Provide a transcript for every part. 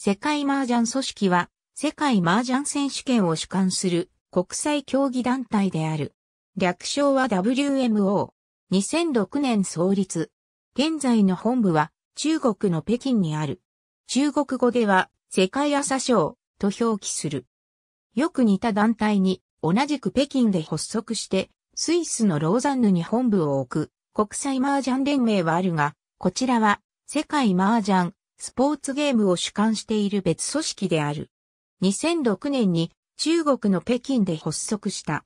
世界麻雀組織は、世界麻雀選手権を主管する国際競技団体である。略称は WMO。2006年創立。現在の本部は中国の北京にある。中国語では世界朝賞と表記する。よく似た団体に同じく北京で発足してスイスのローザンヌに本部を置く国際麻雀連盟はあるが、こちらは世界麻雀スポーツゲームを主管している別組織である。2006年に中国の北京で発足した。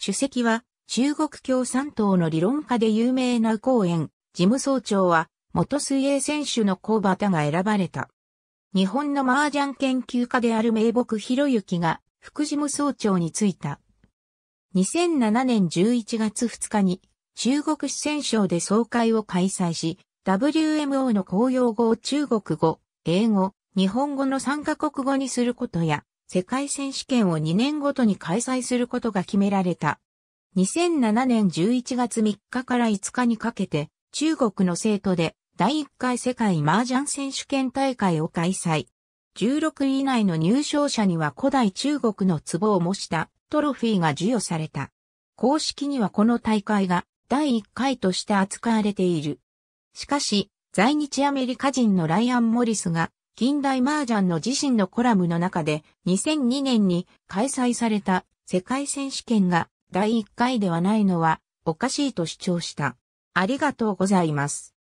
主席は中国共産党の理論家で有名な公園、事務総長は元水泳選手の小畑が選ばれた。日本の麻雀研究家である名木博之が副事務総長に就いた。2007年11月2日に中国四川省で総会を開催し、WMO の公用語を中国語、英語、日本語の3カ国語にすることや、世界選手権を2年ごとに開催することが決められた。2007年11月3日から5日にかけて、中国の生徒で第1回世界麻雀選手権大会を開催。16位以内の入賞者には古代中国の壺を模したトロフィーが授与された。公式にはこの大会が第1回として扱われている。しかし、在日アメリカ人のライアン・モリスが、近代麻雀の自身のコラムの中で、2002年に開催された世界選手権が第1回ではないのはおかしいと主張した。ありがとうございます。